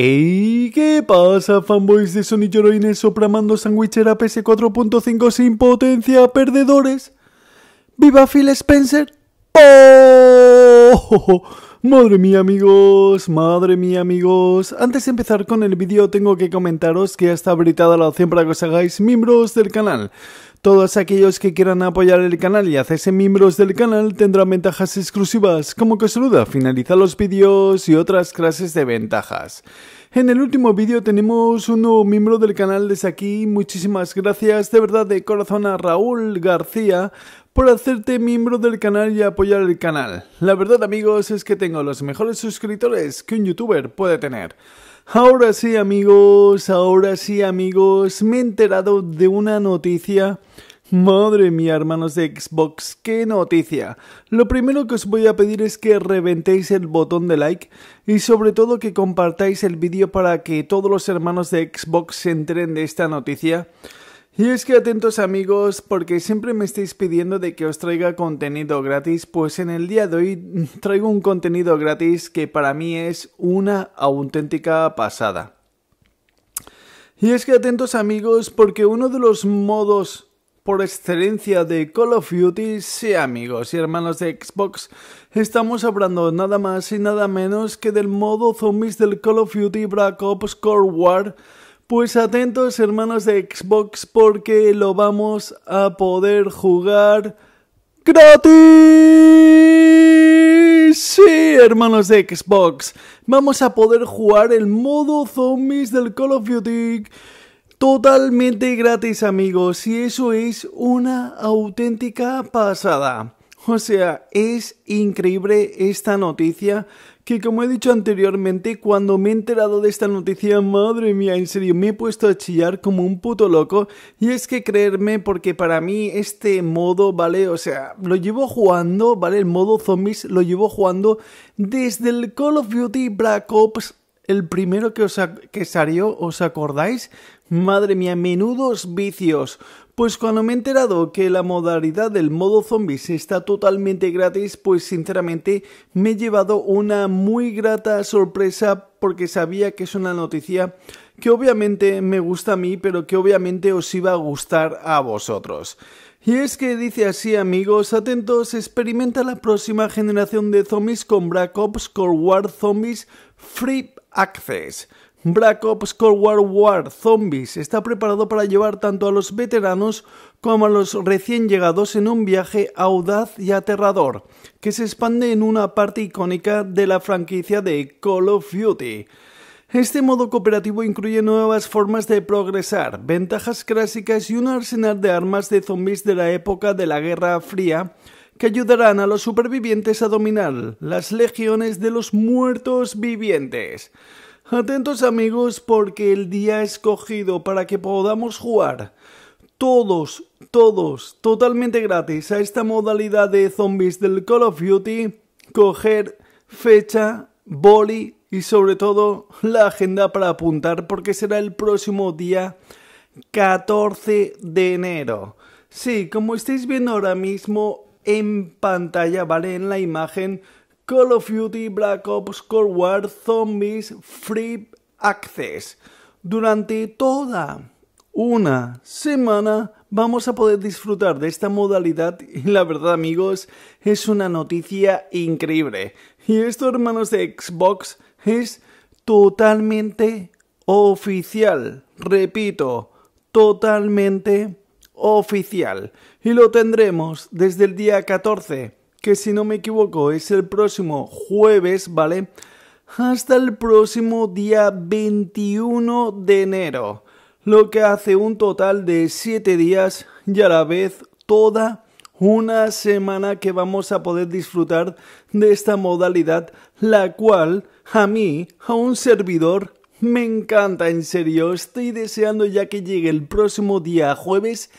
¡Ey! ¿Qué pasa, fanboys de Sony Lloroines sopramando sandwichera PS4.5 sin potencia, perdedores? ¡Viva Phil Spencer! ¡Oh! Madre mía amigos, madre mía amigos Antes de empezar con el vídeo tengo que comentaros que ya está habilitada la opción para que os hagáis miembros del canal todos aquellos que quieran apoyar el canal y hacerse miembros del canal tendrán ventajas exclusivas como que os saluda, finaliza los vídeos y otras clases de ventajas. En el último vídeo tenemos un nuevo miembro del canal desde aquí, muchísimas gracias de verdad de corazón a Raúl García por hacerte miembro del canal y apoyar el canal. La verdad amigos es que tengo los mejores suscriptores que un youtuber puede tener. Ahora sí amigos, ahora sí amigos, me he enterado de una noticia Madre mía, hermanos de Xbox, qué noticia. Lo primero que os voy a pedir es que reventéis el botón de like y sobre todo que compartáis el vídeo para que todos los hermanos de Xbox se enteren de esta noticia. Y es que atentos amigos, porque siempre me estáis pidiendo de que os traiga contenido gratis, pues en el día de hoy traigo un contenido gratis que para mí es una auténtica pasada. Y es que atentos amigos, porque uno de los modos por excelencia de Call of Duty, sí amigos y hermanos de Xbox, estamos hablando nada más y nada menos que del modo zombies del Call of Duty Black Ops Core War pues atentos hermanos de Xbox porque lo vamos a poder jugar gratis. Sí, hermanos de Xbox, vamos a poder jugar el modo zombies del Call of Duty totalmente gratis amigos y eso es una auténtica pasada. O sea, es increíble esta noticia que como he dicho anteriormente, cuando me he enterado de esta noticia, madre mía, en serio, me he puesto a chillar como un puto loco. Y es que creerme, porque para mí este modo, ¿vale? O sea, lo llevo jugando, ¿vale? El modo zombies lo llevo jugando desde el Call of Duty Black Ops el primero que, os que salió, ¿os acordáis? Madre mía, menudos vicios. Pues cuando me he enterado que la modalidad del modo zombies está totalmente gratis, pues sinceramente me he llevado una muy grata sorpresa porque sabía que es una noticia que obviamente me gusta a mí, pero que obviamente os iba a gustar a vosotros. Y es que dice así amigos, atentos, experimenta la próxima generación de zombies con Black Ops Cold War Zombies Free Access. Black Ops Cold War War Zombies está preparado para llevar tanto a los veteranos como a los recién llegados en un viaje audaz y aterrador, que se expande en una parte icónica de la franquicia de Call of Duty. Este modo cooperativo incluye nuevas formas de progresar, ventajas clásicas y un arsenal de armas de zombies de la época de la Guerra Fría, que ayudarán a los supervivientes a dominar las legiones de los muertos vivientes. Atentos amigos porque el día escogido para que podamos jugar todos, todos, totalmente gratis a esta modalidad de zombies del Call of Duty, coger fecha, boli y sobre todo la agenda para apuntar porque será el próximo día 14 de enero. Sí, como estáis viendo ahora mismo, en pantalla, ¿vale? En la imagen Call of Duty Black Ops Cold War Zombies Free Access. Durante toda una semana vamos a poder disfrutar de esta modalidad y la verdad amigos es una noticia increíble. Y esto hermanos de Xbox es totalmente oficial. Repito, totalmente oficial. Y lo tendremos desde el día 14, que si no me equivoco es el próximo jueves, ¿vale? Hasta el próximo día 21 de enero, lo que hace un total de 7 días y a la vez toda una semana que vamos a poder disfrutar de esta modalidad, la cual a mí, a un servidor, me encanta, en serio, estoy deseando ya que llegue el próximo día jueves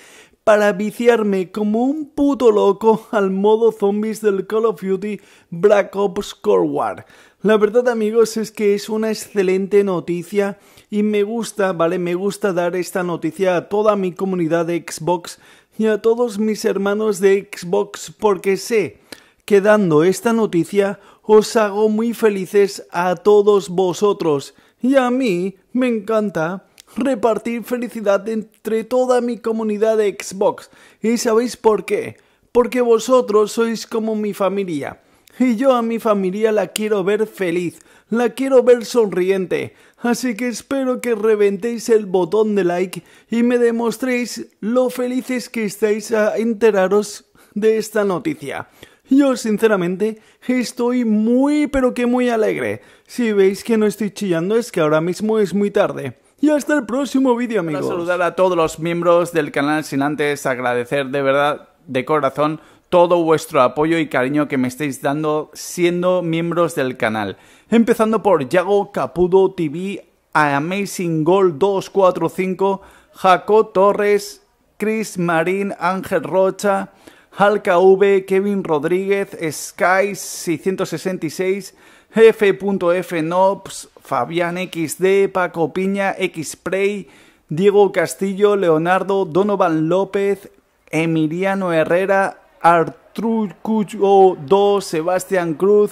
para viciarme como un puto loco al modo zombies del Call of Duty Black Ops Cold War. La verdad amigos es que es una excelente noticia y me gusta, vale, me gusta dar esta noticia a toda mi comunidad de Xbox y a todos mis hermanos de Xbox porque sé que dando esta noticia os hago muy felices a todos vosotros y a mí me encanta repartir felicidad entre toda mi comunidad de Xbox. ¿Y sabéis por qué? Porque vosotros sois como mi familia. Y yo a mi familia la quiero ver feliz, la quiero ver sonriente. Así que espero que reventéis el botón de like y me demostréis lo felices que estáis a enteraros de esta noticia. Yo sinceramente estoy muy pero que muy alegre. Si veis que no estoy chillando es que ahora mismo es muy tarde. Y hasta el próximo vídeo amigos. Quiero saludar a todos los miembros del canal sin antes agradecer de verdad, de corazón, todo vuestro apoyo y cariño que me estáis dando siendo miembros del canal. Empezando por Yago Capudo TV, Amazing Gold 245, Jaco Torres, Chris Marín, Ángel Rocha, Halka V, Kevin Rodríguez, Sky 666, F.F. Nobs, Fabián XD, Paco Piña, Xpray, Diego Castillo, Leonardo, Donovan López, Emiliano Herrera, Artrucucho 2, Sebastián Cruz,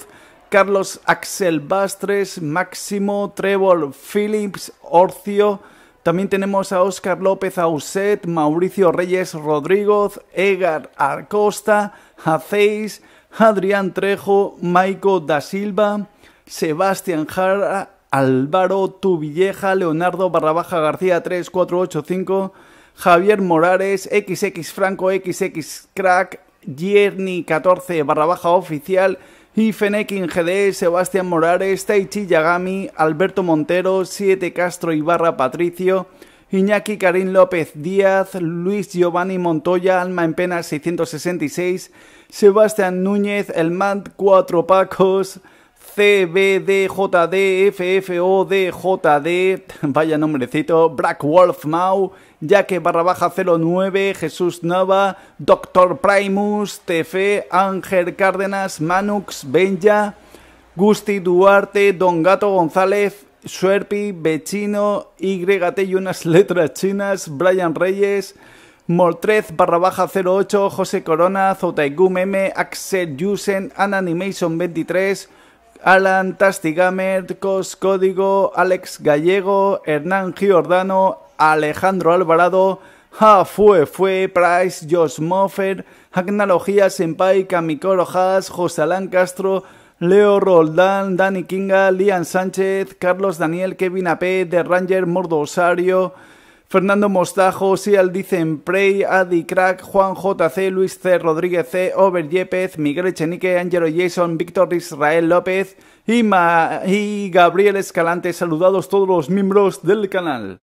Carlos Axel Bastres, Máximo, Trevor Phillips, Orcio, también tenemos a Óscar López Auset, Mauricio Reyes Rodríguez, Egar Arcosta, Jaceis, Adrián Trejo, Maico da Silva, Sebastián Jara, Álvaro Tuvilleja, Leonardo Barrabaja García 3485, Javier Morales, XX Franco, XX Crack, Yerni 14 barra oficial, y Fenequin GD, Sebastián Morales, Taichi Yagami, Alberto Montero, Siete Castro Ibarra Patricio, Iñaki Karim López Díaz, Luis Giovanni Montoya, Alma en Pena 666, Sebastián Núñez, El Mant, 4 Pacos, C, B, D, J, D, F, F, O, D, J, D, vaya nombrecito, Black Wolf Mau, Jaque barra baja 09, Jesús Nova, Doctor Primus, TF, Ángel Cárdenas, Manux, Benja, Gusti Duarte, Don Gato González, Suerpi, Bechino, YT y unas letras chinas, Brian Reyes, Mortrez barra baja 08, José Corona, Zotaigum M, Axel Yusen, Ananimation 23, Alan Tastigamer, Cos Código, Alex Gallego, Hernán Giordano, Alejandro Alvarado, Ja Fue Fue, Price, Josh Moffer, Agnalogía, Senpai, Kamikoro Has, José Castro, Leo Roldán, Dani Kinga, Lian Sánchez, Carlos Daniel, Kevin AP, The Ranger, Mordo Osario, Fernando Mostajo, Sial Dicen Prey, Adi Crack, Juan JC, Luis C. Rodríguez C, Over Yepez, Miguel Echenique, Angelo Jason, Víctor Israel López y Gabriel Escalante. Saludados todos los miembros del canal.